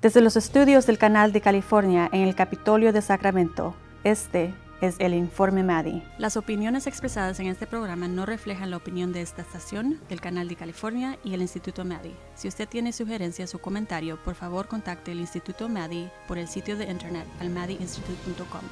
Desde los estudios del Canal de California en el Capitolio de Sacramento, este es el informe MADI. Las opiniones expresadas en este programa no reflejan la opinión de esta estación, del Canal de California y el Instituto MADI. Si usted tiene sugerencias o comentario, por favor contacte el Instituto MADI por el sitio de internet almadiinstitute.com.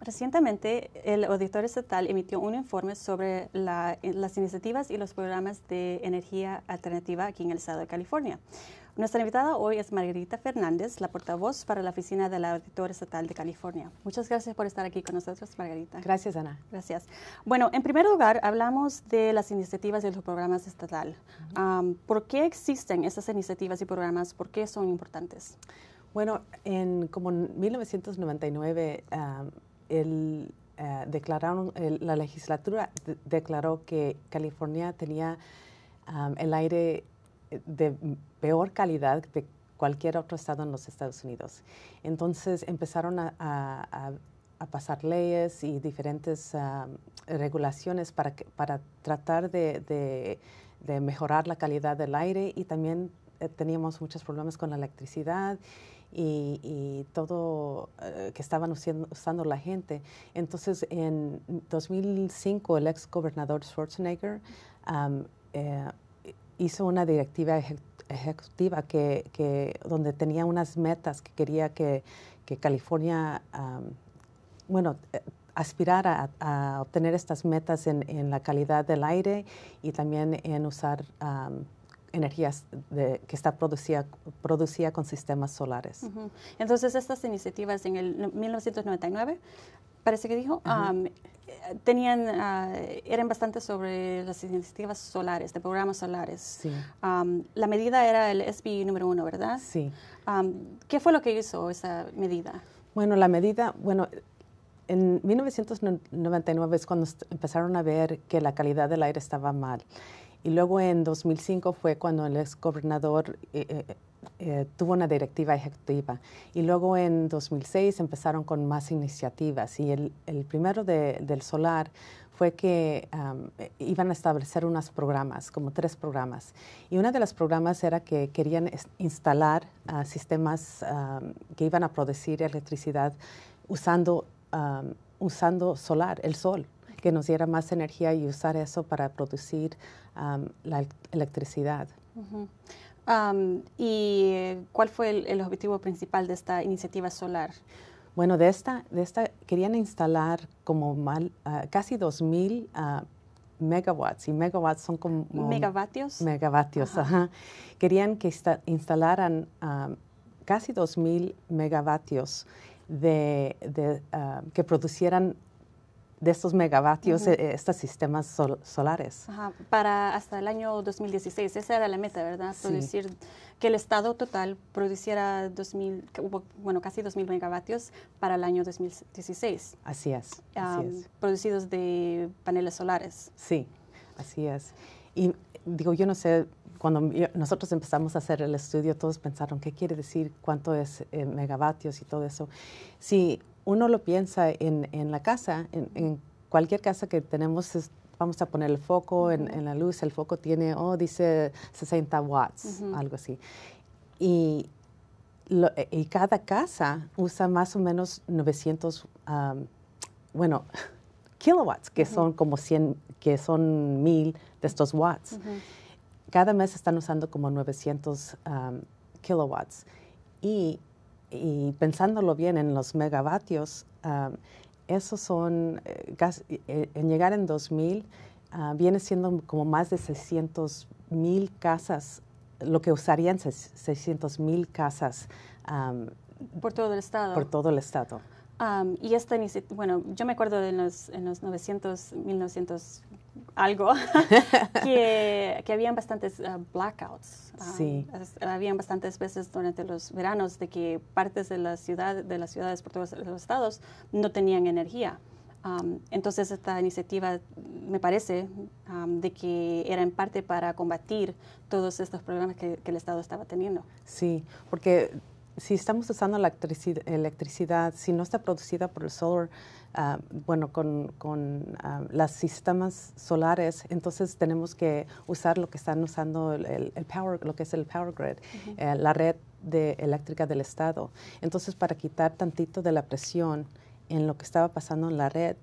Recientemente, el auditor estatal emitió un informe sobre las iniciativas y los programas de energía alternativa aquí en el estado de California. Nuestra invitada hoy es Margarita Fernández, la portavoz para la Oficina del Auditor Estatal de California. Muchas gracias por estar aquí con nosotros, Margarita. Gracias, Ana. Gracias. Bueno, en primer lugar, hablamos de las iniciativas y los programas estatal. ¿Por qué existen estas iniciativas y programas? ¿Por qué son importantes? Bueno, en como en 1999 eh, declararon, la legislatura declaró que California tenía el aire de peor calidad de cualquier otro estado en los Estados Unidos. Entonces empezaron a, pasar leyes y diferentes regulaciones para, para tratar de mejorar la calidad del aire y también eh, teníamos muchos problemas con la electricidad y, todo eh, que estaban usando, la gente. Entonces, en 2005, el ex gobernador Schwarzenegger eh, hizo una directiva ejecutiva que, donde tenía unas metas que quería que, California, bueno, eh, aspirar a, obtener estas metas en, la calidad del aire y también en usar energías que está producida, con sistemas solares. Entonces, estas iniciativas en el 1999, parece que dijo, eh, tenían, ah, eran bastante sobre las iniciativas solares, de programas solares. la medida era el SBI número uno, ¿verdad? Sí. ¿Qué fue lo que hizo esa medida? Bueno, la medida, bueno, en 1999 es cuando empezaron a ver que la calidad del aire estaba mal y luego en 2005 fue cuando el exgobernador eh, eh, eh, tuvo una directiva ejecutiva. Y luego en 2006 empezaron con más iniciativas. Y el, primero del solar fue que eh, iban a establecer unos programas, como tres programas. Y uno de los programas era que querían instalar ah, sistemas que iban a producir electricidad usando, usando solar, el sol que nos diera más energía y usar eso para producir la electricidad. ¿Y cuál fue el, objetivo principal de esta iniciativa solar? Bueno, de esta, de esta querían instalar como ah, casi 2.000 uh, ah, megawatts y megawatts son como... Megavatios. Megavatios, ajá. Querían que instalaran casi 2.000 megavatios de, ah, que producieran de estos megavatios, eh, eh, estos sistemas solares. para hasta el año 2016, esa era la meta, ¿verdad? Sí. Producir que el estado total produciera 2000, bueno, casi 2000 megavatios para el año 2016. Así es. Producidos de paneles solares. Sí, así es. Y digo, yo no sé, cuando nosotros empezamos a hacer el estudio, todos pensaron, ¿qué quiere decir? ¿Cuánto es eh, megavatios y todo eso? Sí, uno lo piensa en, la casa, en, cualquier casa que tenemos, vamos a poner el foco en, la luz, el foco tiene, oh, dice 60 watts, algo así. E, y, cada casa usa más o menos 900, bueno, kilowatts, que son como 100, que son 1000 de estos watts. Cada mes están usando como 900 kilowatts. Y y pensándolo bien en los megavatios, ah, esos son, eh, eh, eh, en llegar en 2000, ah, viene siendo como más de 600 mil casas, lo que usarían 600 mil casas. Ah, por todo el estado. Por todo el estado. y esta bueno, yo me acuerdo de los, en los 900, 1900 algo, que, que, habían bastantes eh, blackouts. Um, habían bastantes veces durante los veranos de que partes de la ciudad, de las ciudades por todos los estados no tenían energía. Um, entonces esta iniciativa me parece um, de que era en parte para combatir todos estos problemas que, que el Estado estaba teniendo. Sí, porque si estamos usando electricidad, electricidad, si no está producida por el solar, ah, bueno, con, ah, los sistemas solares, entonces tenemos que usar lo que están usando el, power, lo que es el power grid, eh, la red de, eléctrica del estado. Entonces, para quitar tantito de la presión en lo que estaba pasando en la red,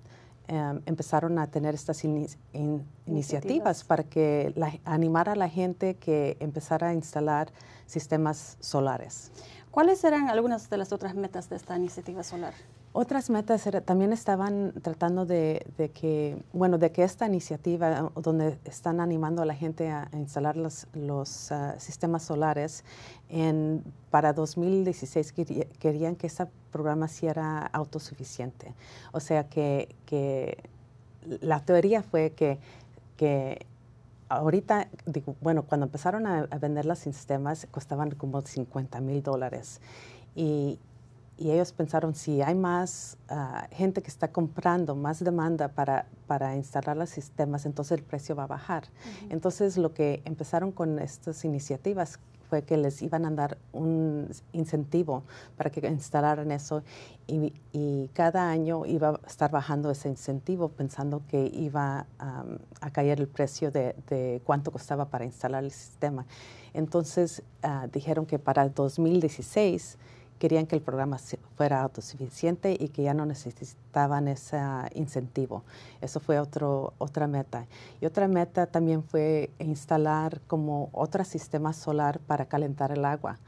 em, empezaron a tener estas iniciativas. para que animar a la gente que empezara a instalar sistemas solares. ¿Cuáles eran algunas de las otras metas de esta iniciativa solar? Otras metas también estaban tratando de, que, bueno, de que esta iniciativa, donde están animando a la gente a, instalar los, ah, sistemas solares, en, para 2016 querían que este programa sí era autosuficiente. O sea, que, que la teoría fue que, que ahorita, digo, bueno, cuando empezaron a, vender los sistemas, costaban como 50 mil dólares. Y, y, ellos pensaron, si hay más ah, gente que está comprando, más demanda para, para instalar los sistemas, entonces el precio va a bajar. Entonces, lo que empezaron con estas iniciativas fue que les iban a dar un incentivo para que instalaran eso y, cada año iba a estar bajando ese incentivo pensando que iba a caer el precio de, cuánto costaba para instalar el sistema. Entonces ah, dijeron que para 2016 querían que el programa se, era autosuficiente y que ya no necesitaban ese incentivo. Eso fue otro, otra meta. Y otra meta también fue instalar como otro sistema solar para calentar el agua.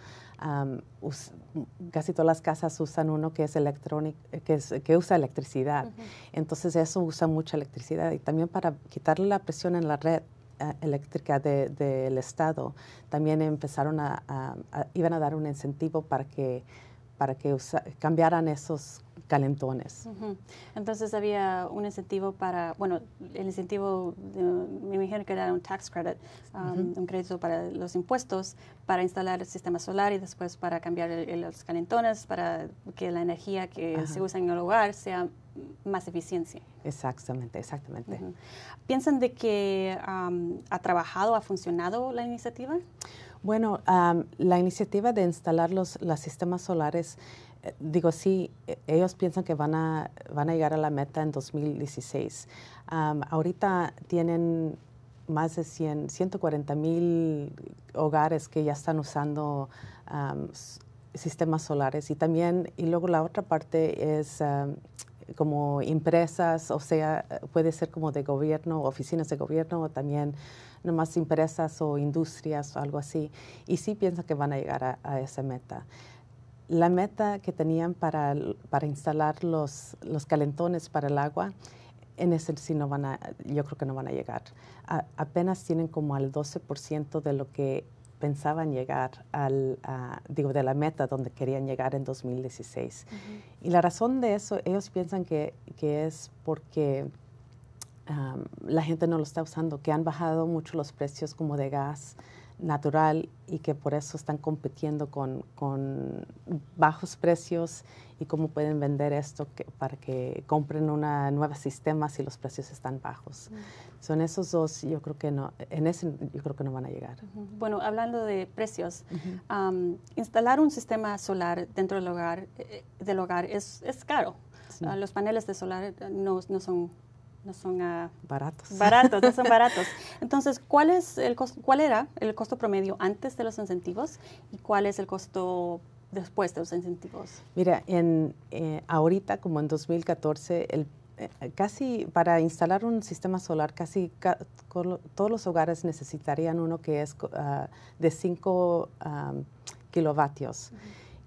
casi todas las casas usan uno que es electrónico, eh, que, usa electricidad. Entonces eso usa mucha electricidad y también para quitarle la presión en la red eh, eléctrica del Estado, también empezaron a, iban a dar un incentivo para que para que cambiaran esos calentones. Entonces había un incentivo para, bueno, el incentivo, me imagino que era un tax credit, um, un crédito para los impuestos, para instalar el sistema solar y después para cambiar los calentones, para que la energía que se usa en el hogar sea más eficiencia. Exactamente, exactamente. ¿Piensan de que um, ha trabajado, ha funcionado la iniciativa? Bueno, la iniciativa de instalar los, sistemas solares, eh, digo, sí, e, ellos piensan que van a, van a llegar a la meta en 2016. ahorita tienen más de 100, 140 mil hogares que ya están usando sistemas solares y también, y luego la otra parte es como empresas, o sea, puede ser como de gobierno, oficinas de gobierno o también más empresas o industrias o algo así. Y sí piensan que van a llegar a, esa meta. La meta que tenían para, para instalar los, los calentones para el agua en ese sí no van a, yo creo que no van a llegar. apenas tienen como al 12% de lo que pensaban llegar al, digo, de la meta donde querían llegar en 2016. Y la razón de eso, ellos piensan que, que es porque la gente no lo está usando, que han bajado mucho los precios como de gas natural y que por eso están compitiendo con, bajos precios y cómo pueden vender esto para que compren un nuevo sistema si los precios están bajos. Son esos dos, yo creo que no, en ese yo creo que no van a llegar. Bueno, hablando de precios, instalar un sistema solar dentro del hogar, eh, del hogar es, es caro. Ah, los paneles de solar no, no son no son ah, baratos. Baratos, no son baratos. Entonces, ¿cuál, es el ¿cuál era el costo promedio antes de los incentivos y cuál es el costo después de los incentivos? Mira, en, eh, ahorita como en 2014, el, eh, casi para instalar un sistema solar, casi todos los hogares necesitarían uno que es ah, de 5 kilovatios.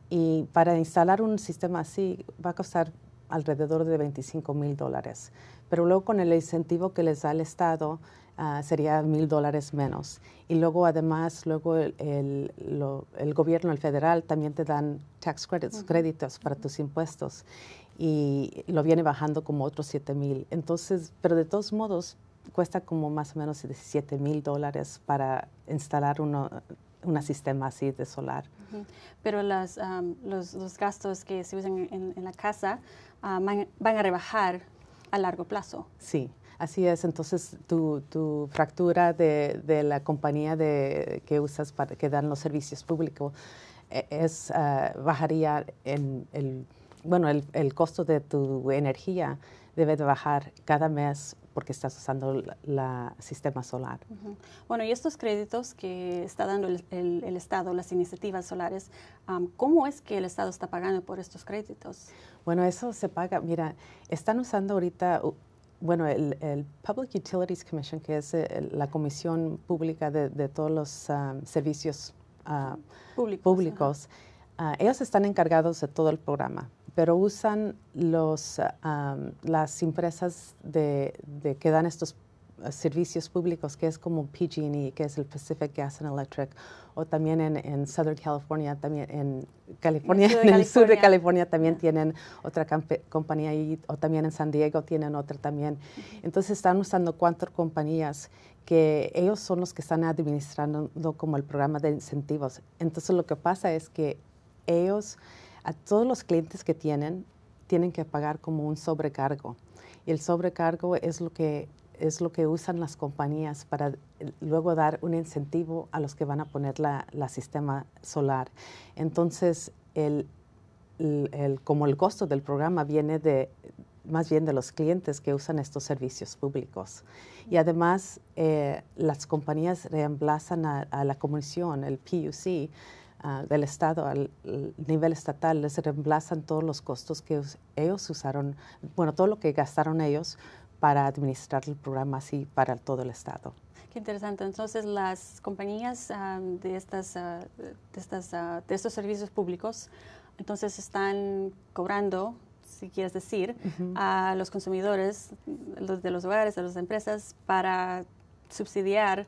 Y para instalar un sistema así va a costar alrededor de 25 mil dólares pero luego con el incentivo que les da el Estado ah, sería mil dólares menos. Y luego además, luego el, gobierno, el federal, también te dan tax credits, créditos para tus impuestos y lo viene bajando como otros 7 mil. Entonces, pero de todos modos, cuesta como más o menos 17 mil dólares para instalar uno, un sistema así de solar. Pero los, los, gastos que se usan en, la casa ah, van, a rebajar a largo plazo. Sí, así es. Entonces, tu, tu fractura de, de, la compañía de, que usas para que dan los servicios públicos eh, es, eh, bajaría en el bueno, el, costo de tu energía debe de bajar cada mes porque estás usando el sistema solar. Bueno, y estos créditos que está dando el, Estado, las iniciativas solares, ¿cómo es que el Estado está pagando por estos créditos? Bueno, eso se paga, mira, están usando ahorita, bueno, el, Public Utilities Commission, que es eh, la comisión pública de, todos los servicios ah, públicos, ah, ellos están encargados de todo el programa pero usan los, las empresas de, que dan estos eh, servicios públicos, que es como PG&E, que es el Pacific Gas and Electric, o también en, Southern California, también en California, en, el, sur de, California también tienen otra compañía o también en San Diego tienen otra también. Entonces están usando cuatro compañías que ellos son los que están administrando como el programa de incentivos. Entonces lo que pasa es que ellos a todos los clientes que tienen, tienen que pagar como un sobrecargo. Y el sobrecargo es lo que es lo que usan las compañías para eh, luego dar un incentivo a los que van a poner la, la sistema solar. Entonces, el, el, como el costo del programa viene de más bien de los clientes que usan estos servicios públicos. Y además, eh, las compañías reemplazan a la comisión, el PUC, Ah, del Estado al, nivel estatal les reemplazan todos los costos que ellos usaron, bueno, todo lo que gastaron ellos para administrar el programa así para todo el Estado. Qué interesante. Entonces, las compañías ah, de, estas, ah, de, estos servicios públicos, entonces están cobrando, si quieres decir, a los consumidores, los de los hogares, de las empresas, para subsidiar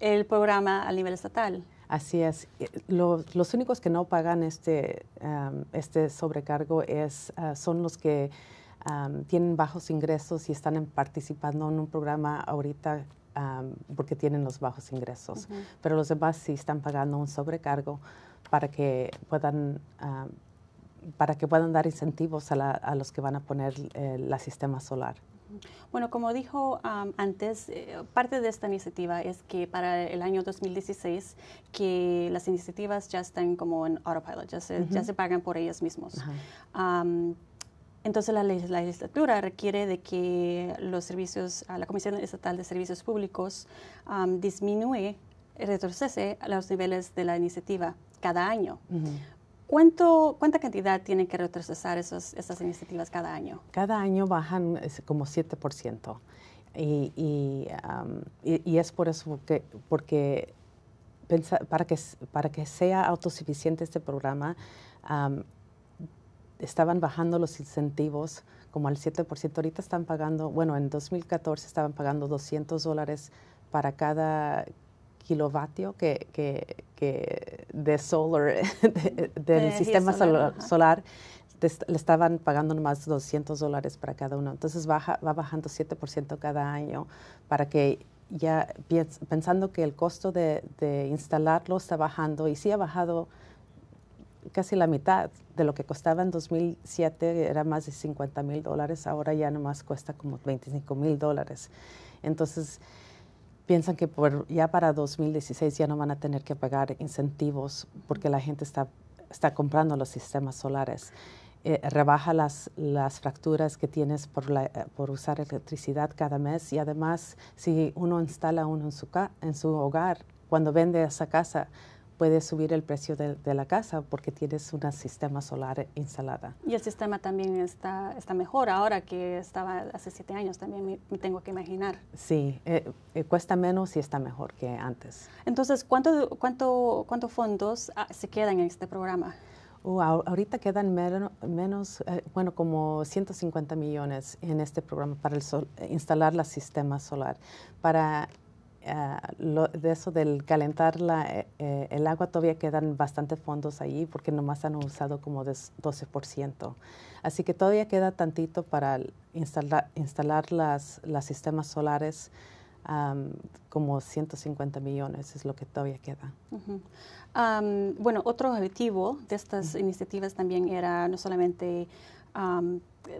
el programa a nivel estatal. Así es. Eh, los, únicos que no pagan este, este sobrecargo es, ah, son los que tienen bajos ingresos y están participando en un programa ahorita porque tienen los bajos ingresos. Pero los demás sí están pagando un sobrecargo para que puedan para que puedan dar incentivos a, los que van a poner el eh, la sistema solar. Bueno, como dijo antes, eh, parte de esta iniciativa es que para el año 2016 que las iniciativas ya están como en autopilot, ya se, pagan por ellas mismos. entonces la, legislatura requiere de que los servicios, la Comisión Estatal de Servicios Públicos disminuye, retrocese a los niveles de la iniciativa cada año. ¿Cuánto, ¿Cuánta cantidad tienen que retrocesar esas iniciativas cada año? Cada año bajan como 7%. Y, y, es por eso que, porque para, que, para que sea autosuficiente este programa, estaban bajando los incentivos como al 7%. Ahorita están pagando, bueno, en 2014 estaban pagando 200 dólares para cada kilovatio que, que, de solar, del sistema solar, le estaban pagando más 200 dólares para cada uno. Entonces baja, va bajando 7% cada año para que ya pensando que el costo de, de instalarlo está bajando y sí ha bajado casi la mitad de lo que costaba en 2007, era más de 50 mil dólares, ahora ya nomás cuesta como 25 mil dólares. Entonces, piensan que por, ya para 2016 ya no van a tener que pagar incentivos porque la gente está, está comprando los sistemas solares. Eh, rebaja las, las fracturas que tienes por, por, usar electricidad cada mes y además si uno instala uno en su, en su hogar, cuando vende esa casa, puedes subir el precio de, la casa porque tienes un sistema solar instalado. Y el sistema también está, está mejor ahora que estaba hace siete años, también me, tengo que imaginar. Sí, eh, eh, cuesta menos y está mejor que antes. Entonces, ¿cuántos cuánto, cuánto fondos ah, se quedan en este programa? Oh, ahorita quedan menos, menos eh, bueno, como 150 millones en este programa para instalar el sistema solar. Para eh, de eso del calentar la, eh, eh, el agua todavía quedan bastantes fondos ahí porque nomás han usado como 12%. Así que todavía queda tantito para instalar, instalar las, las sistemas solares. como 150 millones es lo que todavía queda. bueno, otro objetivo de estas iniciativas también era no solamente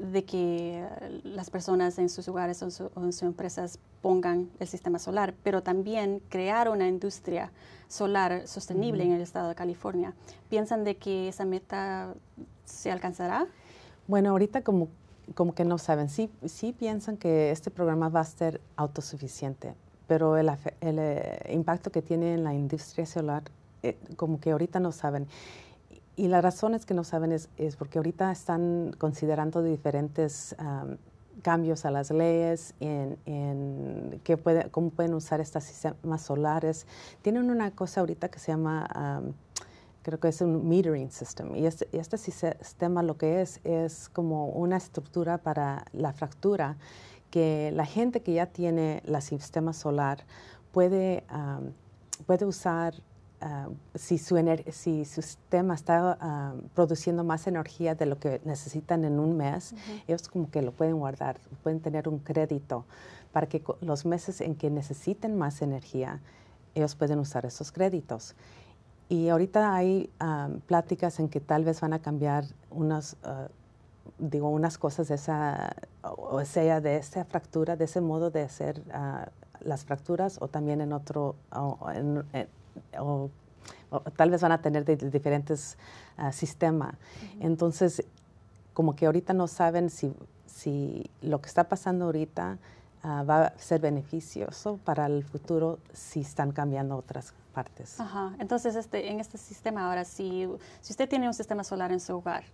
de que las personas en sus hogares o, en sus empresas pongan el sistema solar, pero también crear una industria solar sostenible en el estado de California. ¿Piensan de que esa meta se alcanzará? Bueno, ahorita como, como que no saben, sí, sí piensan que este programa va a ser autosuficiente, pero el, eh, impacto que tiene en la industria solar, eh, como que ahorita no saben. Y la razón es que no saben es, porque ahorita están considerando diferentes cambios a las leyes, en, en puede, cómo pueden usar estos sistemas solares. Tienen una cosa ahorita que se llama... creo que es un metering system. Y este, este, sistema lo que es es como una estructura para la fractura que la gente que ya tiene el sistema solar puede, puede usar Ah, si, su si su sistema está ah, produciendo más energía de lo que necesitan en un mes, ellos como que lo pueden guardar, pueden tener un crédito para que los meses en que necesiten más energía, ellos pueden usar esos créditos. Y ahorita hay ah, pláticas en que tal vez van a cambiar unas, digo, unas cosas de esa, o sea, de esa fractura, de ese modo de hacer las fracturas, o también en otro, en, o, tal vez van a tener diferentes ah, sistemas. Entonces, como que ahorita no saben si, lo que está pasando ahorita ah, va a ser beneficioso para el futuro si están cambiando otras partes. Entonces, este, en este sistema ahora, si usted tiene un sistema solar en su hogar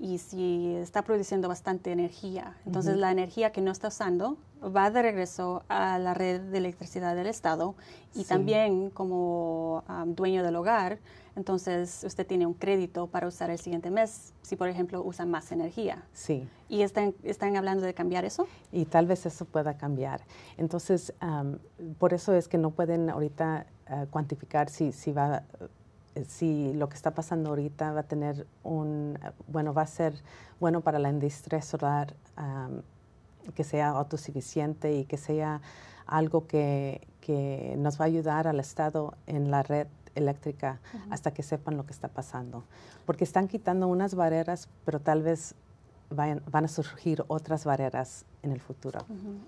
y si está produciendo bastante energía, entonces la energía que no está usando va de regreso a la red de electricidad del Estado y también como dueño del hogar, entonces usted tiene un crédito para usar el siguiente mes si, por ejemplo, usa más energía. Sí. ¿Y están, están hablando de cambiar eso? Y tal vez eso pueda cambiar. Entonces, por eso es que no pueden ahorita eh, cuantificar si, si va eh, si lo que está pasando ahorita va a tener un, eh, bueno, va a ser bueno para la industria solar, que sea autosuficiente y que sea algo que, nos va a ayudar al Estado en la red eléctrica hasta que sepan lo que está pasando. Porque están quitando unas barreras, pero tal vez Van, a surgir otras barreras en el futuro.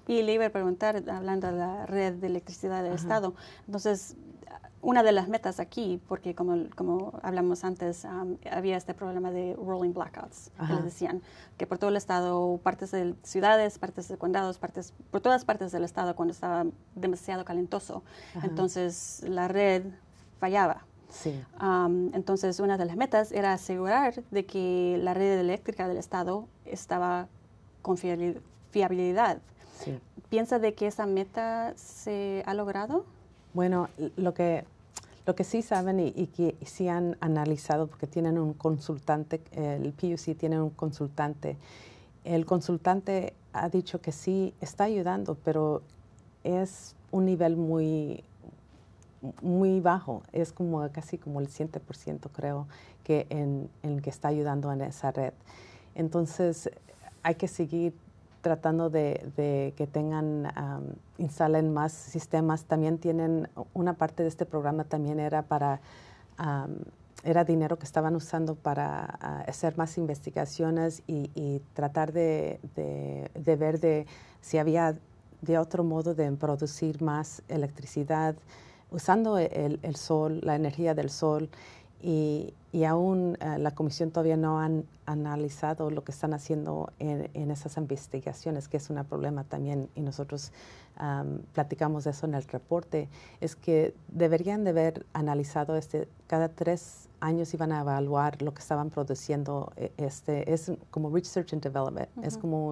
Y le iba a preguntar, hablando de la red de electricidad del Estado, entonces, una de las metas aquí, porque como, como hablamos antes, había este problema de rolling blackouts, que les decían, que por todo el estado, partes de ciudades, partes de condados, partes, por todas partes del estado cuando estaba demasiado calentoso. Entonces la red fallaba. entonces una de las metas era asegurar de que la red eléctrica del estado estaba con fiabilidad. ¿Piensa de que esa meta se ha logrado? Bueno, lo que lo que sí saben y, que sí han analizado, porque tienen un consultante, el PUC tiene un consultante, el consultante ha dicho que sí está ayudando, pero es un nivel muy, muy bajo, es como casi como el 7% creo que en, en que está ayudando en esa red. Entonces hay que seguir tratando de, que tengan, instalen más sistemas. También tienen, una parte de este programa también era para, era dinero que estaban usando para ah, hacer más investigaciones y, tratar de, ver de si había de otro modo de producir más electricidad usando el sol, la energía del sol y, aún eh, la comisión todavía no han analizado lo que están haciendo en, esas investigaciones, que es un problema también, y nosotros platicamos de eso en el reporte, es que deberían de haber analizado este, cada tres años iban a evaluar lo que estaban produciendo, e, este, es como Research and Development, es como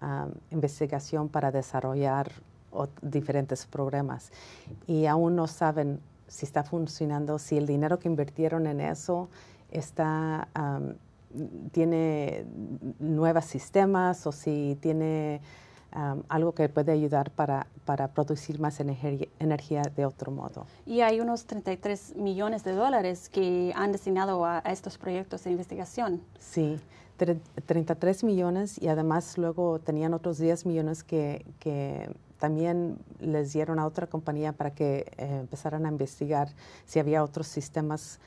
una investigación para desarrollar diferentes programas, y aún no saben si está funcionando, si el dinero que invirtieron en eso está, tiene nuevos sistemas o si tiene algo que puede ayudar para, producir más energía de otro modo. Y hay unos 33 millones de dólares que han destinado a, estos proyectos de investigación. Sí, 33 millones y además luego tenían otros 10 millones que también les dieron a otra compañía para que eh, empezaran a investigar si había otros sistemas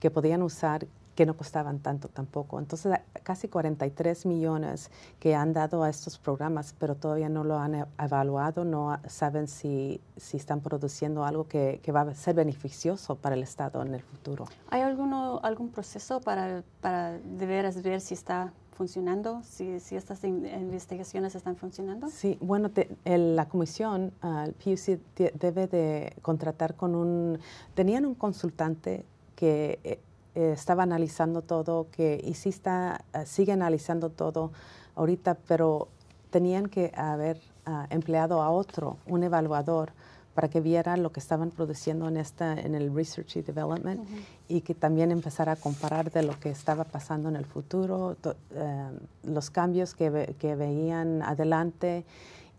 que podían usar que no costaban tanto tampoco. Entonces, casi 43 millones que han dado a estos programas, pero todavía no lo han e, evaluado, no saben si, si están produciendo algo que, va a ser beneficioso para el Estado en el futuro. ¿Hay alguno, algún proceso para, para ver si está funcionando, si, estas investigaciones están funcionando? Sí, bueno, la comisión, el PUC debe de contratar con un, tenían un consultante que eh, estaba analizando todo, que y está, eh, sigue analizando todo ahorita, pero tenían que haber ah, empleado a otro, un evaluador para que viera lo que estaban produciendo en, esta, en el Research and Development y que también empezara a comparar de lo que estaba pasando en el futuro, eh, los cambios que, veían adelante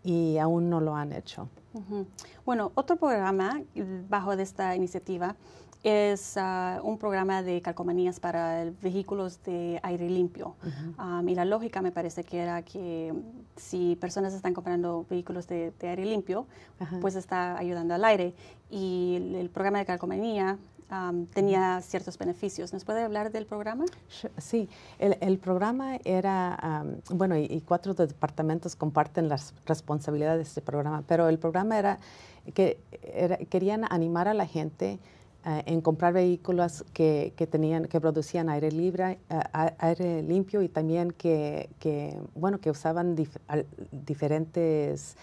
y aún no lo han hecho. Bueno, otro programa bajo de esta iniciativa es ah, un programa de calcomanías para vehículos de aire limpio. Ah, y la lógica me parece que era que mm, si personas están comprando vehículos de, aire limpio, pues está ayudando al aire. Y el, programa de calcomanía tenía ciertos beneficios. ¿Nos puede hablar del programa? Sí, el, programa era, bueno, y, cuatro departamentos comparten las responsabilidades de este programa, pero el programa era que querían animar a la gente eh, en comprar vehículos que, que, tenían, que producían aire libre, eh, aire limpio y también que, que bueno, que usaban diferentes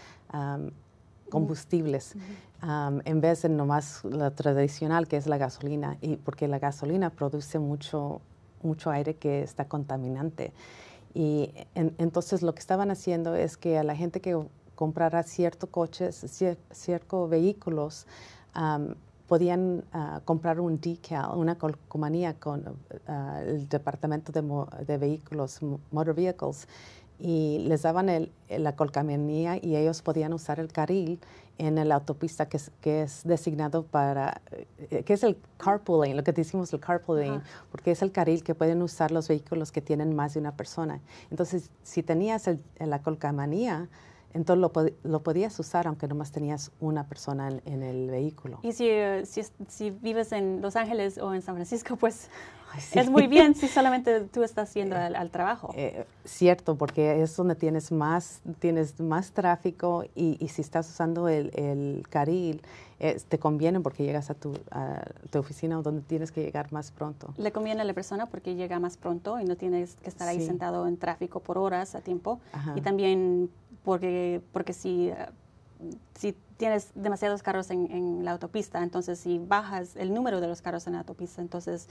combustibles en vez de nomás la tradicional que es la gasolina y porque la gasolina produce mucho mucho aire que está contaminante y entonces lo que estaban haciendo es que a la gente que comprara ciertos coches cierto ciertos vehículos podían ah, comprar un decal, una colcomanía con ah, el Departamento de, Vehículos, Motor Vehicles, y les daban la colcomanía y ellos podían usar el carril en la autopista que es, designado para, eh, que es el carpooling, lo que decimos el carpooling, porque es el carril que pueden usar los vehículos que tienen más de una persona. Entonces, si tenías la colcomanía... Entonces lo, podías usar aunque nomás tenías una persona en, el vehículo. Y eh, si, vives en Los Ángeles o en San Francisco, pues es muy bien si solamente tú estás yendo eh, al, trabajo. Eh, cierto, porque es donde tienes más, tienes más tráfico y, si estás usando el, el carril, te conviene porque llegas a tu, a tu oficina donde tienes que llegar más pronto. Le conviene a la persona porque llega más pronto y no tienes que estar ahí sentado en tráfico por horas a tiempo. Y también porque, porque si, si tienes demasiados carros en, la autopista, entonces si bajas el número de los carros en la autopista, entonces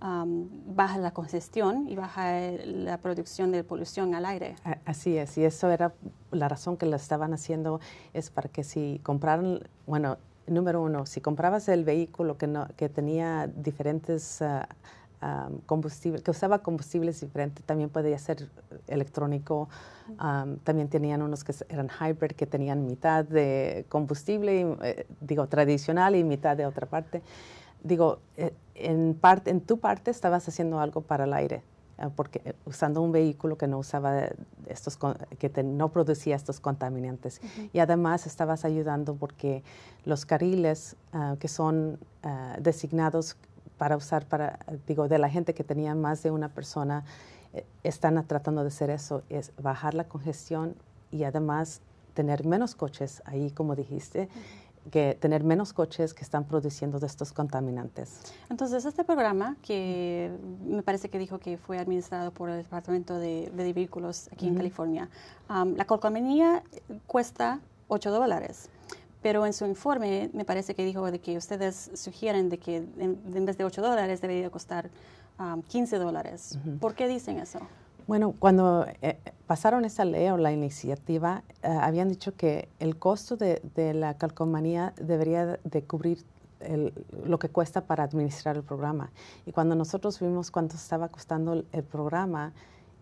baja la congestión y baja la producción de polución al aire. Así es, y eso era la razón que lo estaban haciendo, es para que si compraran, bueno, número uno, si comprabas el vehículo que, que tenía diferentes... Ah, combustible, que usaba combustibles diferentes, también podía ser electrónico. también tenían unos que eran hybrid, que tenían mitad de combustible, y eh, digo, tradicional y mitad de otra parte. Digo, eh, en, parte en tu parte estabas haciendo algo para el aire, eh, porque usando un vehículo que no usaba estos, que no producía estos contaminantes. Y además estabas ayudando porque los carriles ah, que son ah, designados para usar para, digo, de la gente que tenía más de una persona, eh, están tratando de hacer eso, es bajar la congestión y además tener menos coches ahí, como dijiste. Que tener menos coches que están produciendo de estos contaminantes. Entonces, este programa, que me parece que dijo que fue administrado por el Departamento de, Vehículos aquí en California, la colcomanía cuesta 8 dólares pero en su informe me parece que dijo de que ustedes sugieren de que en, vez de 8 dólares debería costar 15 um, dólares. ¿Por qué dicen eso? Bueno, cuando eh, pasaron esa ley o la iniciativa, eh, habían dicho que el costo de, la calcomanía debería de cubrir lo que cuesta para administrar el programa. Y cuando nosotros vimos cuánto estaba costando el programa,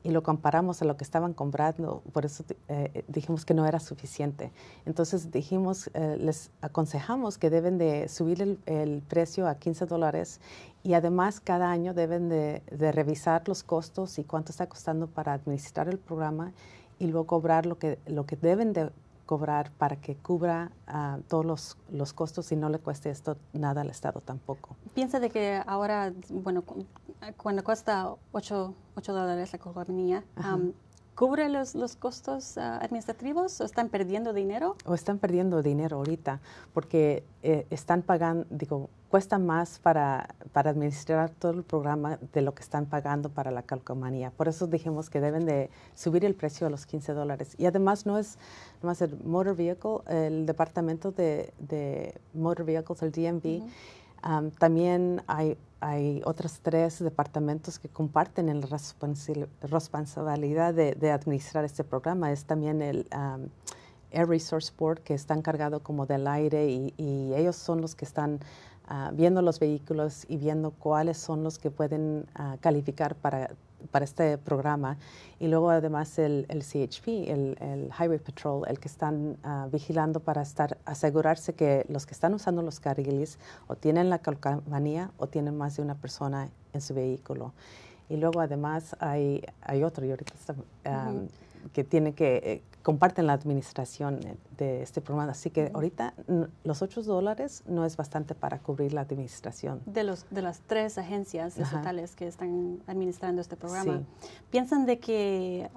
y lo comparamos a lo que estaban comprando, por eso eh, eh, dijimos que no era suficiente. Entonces dijimos, eh, les aconsejamos que deben de subir el, precio a 15 dólares y además cada año deben de, revisar los costos y cuánto está costando para administrar el programa y luego cobrar lo que, lo que deben de cobrar para que cubra ah, todos los, los, costos y no le cueste esto nada al Estado tampoco. Piensa de que ahora, bueno, cuando cuesta 8, dólares la compañía, ¿cubre los, los costos ah, administrativos o están perdiendo dinero? O están perdiendo dinero ahorita porque eh, están pagando, digo, cuesta más para, para administrar todo el programa de lo que están pagando para la calcomanía. Por eso dijimos que deben de subir el precio a los 15 dólares. Y además no es más el Motor Vehicle, el departamento de, de Motor Vehicles, el DMV, um, también hay, hay otros tres departamentos que comparten la responsabilidad de, administrar este programa. Es también el... Um, Air Resource Board, que está encargado como del aire y, y ellos son los que están Ah, viendo los vehículos y viendo cuáles son los que pueden ah, calificar para, para este programa. Y luego además el, el CHP, el, Highway Patrol, el que están ah, vigilando para estar, asegurarse que los que están usando los carriles o tienen la calcomanía o tienen más de una persona en su vehículo. Y luego además hay, hay otro, que tiene que eh, comparten la administración de este programa. Así que ahorita los 8 dólares no es bastante para cubrir la administración. De, los, de las tres agencias estatales que están administrando este programa, ¿piensan de que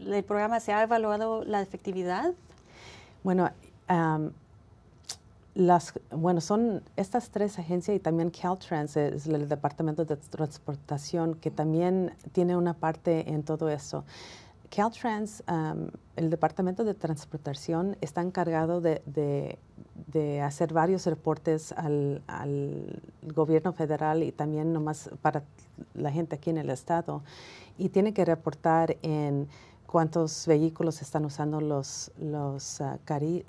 el programa se ha evaluado la efectividad? Bueno, las, bueno, son estas tres agencias y también Caltrans, el Departamento de Transportación, que también tiene una parte en todo eso. Caltrans, el Departamento de Transportación, está encargado de, hacer varios reportes al, gobierno federal y también nomás para la gente aquí en el estado. Y tiene que reportar en cuántos vehículos están usando los, los, ah,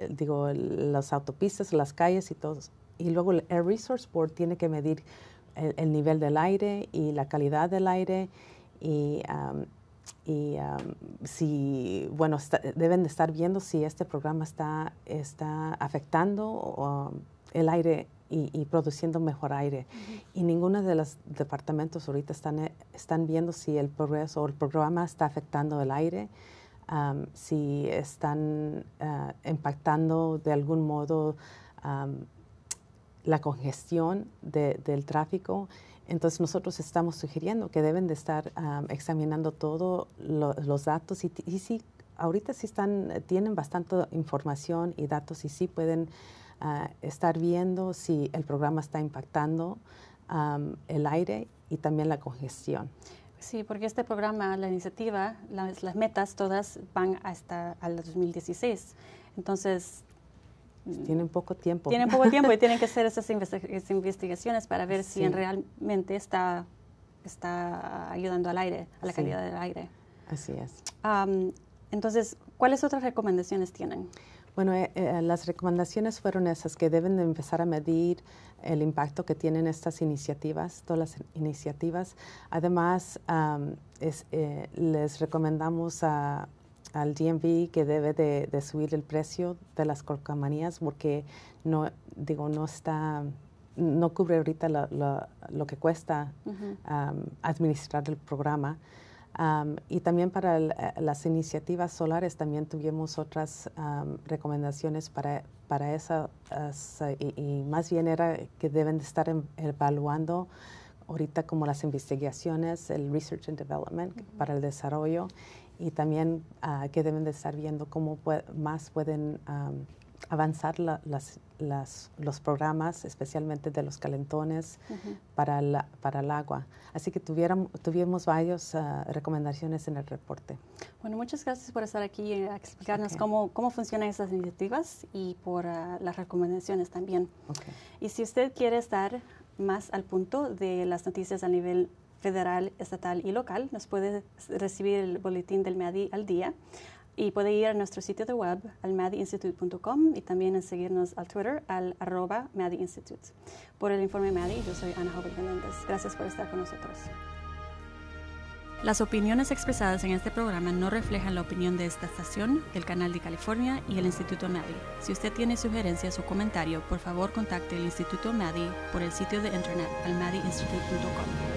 digo, las autopistas, las calles y todo. Y luego el Air Resource Board tiene que medir el, nivel del aire y la calidad del aire y y si, bueno, deben de estar viendo si este programa está, está afectando el aire y, produciendo mejor aire. Y ninguno de los departamentos ahorita están, eh, están viendo si el progreso o el programa está afectando el aire, si están eh, impactando de algún modo la congestión del tráfico entonces nosotros estamos sugiriendo que deben de estar examinando todos los datos y, y, si ahorita sí están, eh, tienen bastante información y datos y sí pueden ah, estar viendo si el programa está impactando el aire y también la congestión. Sí, porque este programa, la iniciativa, las, metas todas van hasta el 2016. Entonces, pues mm. tienen poco tiempo. Tienen poco tiempo y tienen que hacer esas investigaciones para ver si si realmente está, está ayudando al aire, a la calidad del aire. Así es. entonces, ¿cuáles otras recomendaciones tienen? Bueno, eh, eh, las recomendaciones fueron esas, que deben de empezar a medir el impacto que tienen estas iniciativas, todas las iniciativas. Además, eh, les recomendamos a al DMV que debe de, subir el precio de las colcamanías porque no, digo, no está, no cubre ahorita lo que cuesta administrar el programa. y también para eh, las iniciativas solares también tuvimos otras recomendaciones para, para esa, y, más bien era que deben de estar em, evaluando ahorita como las investigaciones, el research and development para el desarrollo y también ah, que deben de estar viendo cómo más pueden avanzar las, los programas, especialmente de los calentones para, la, para el agua. Así que tuvimos varias ah, recomendaciones en el reporte. Bueno, muchas gracias por estar aquí y eh, explicarnos cómo, funcionan estas iniciativas y por ah, las recomendaciones también. Y si usted quiere estar más al punto de las noticias a nivel federal, estatal y local. Nos puede recibir el boletín del MADI al día y puede ir a nuestro sitio de web, al y también en seguirnos al Twitter, al arroba Madi Institute. Por el informe Madi, yo soy Ana Joven Hernández. Gracias por estar con nosotros. Las opiniones expresadas en este programa no reflejan la opinión de esta estación, el Canal de California y el Instituto MADI. Si usted tiene sugerencias o comentarios, por favor contacte el Instituto MADI por el sitio de internet almadiinstitute.com.